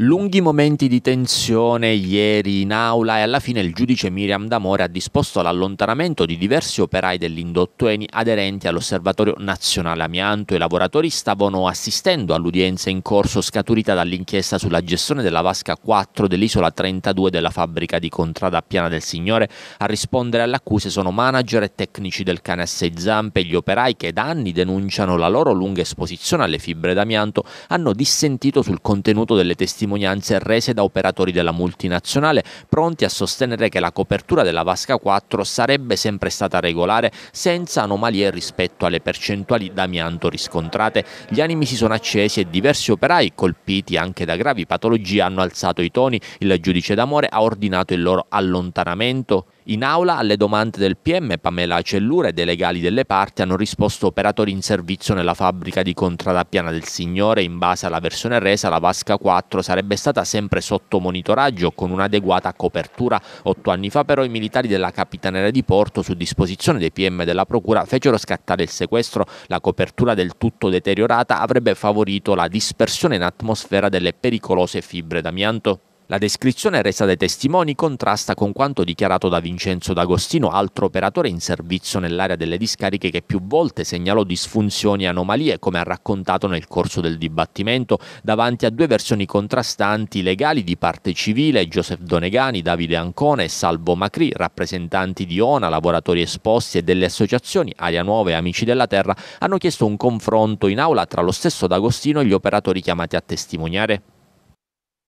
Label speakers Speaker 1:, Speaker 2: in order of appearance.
Speaker 1: Lunghi momenti di tensione ieri in aula e alla fine il giudice Miriam D'Amore ha disposto l'allontanamento di diversi operai dell'indotto ENI aderenti all'Osservatorio Nazionale Amianto. I lavoratori stavano assistendo all'udienza in corso scaturita dall'inchiesta sulla gestione della vasca 4 dell'isola 32 della fabbrica di Contrada Piana del Signore. A rispondere alle accuse sono manager e tecnici del cane a sei zampe. Gli operai che da anni denunciano la loro lunga esposizione alle fibre d'amianto hanno dissentito sul contenuto delle testimonianze testimonianze rese da operatori della multinazionale, pronti a sostenere che la copertura della Vasca 4 sarebbe sempre stata regolare senza anomalie rispetto alle percentuali d'amianto riscontrate. Gli animi si sono accesi e diversi operai, colpiti anche da gravi patologie, hanno alzato i toni. Il giudice d'amore ha ordinato il loro allontanamento. In aula alle domande del PM Pamela Cellura e dei legali delle parti hanno risposto operatori in servizio nella fabbrica di Contrada Piana del Signore. In base alla versione resa la Vasca 4 sarebbe stata sempre sotto monitoraggio con un'adeguata copertura. Otto anni fa però i militari della Capitaneria di Porto su disposizione dei PM della Procura fecero scattare il sequestro. La copertura del tutto deteriorata avrebbe favorito la dispersione in atmosfera delle pericolose fibre d'amianto. La descrizione resa dai testimoni contrasta con quanto dichiarato da Vincenzo D'Agostino, altro operatore in servizio nell'area delle discariche che più volte segnalò disfunzioni e anomalie, come ha raccontato nel corso del dibattimento, davanti a due versioni contrastanti legali di parte civile, Joseph Donegani, Davide Ancone e Salvo Macri, rappresentanti di ONA, lavoratori esposti e delle associazioni Aria Nuova e Amici della Terra, hanno chiesto un confronto in aula tra lo stesso D'Agostino e gli operatori chiamati a testimoniare.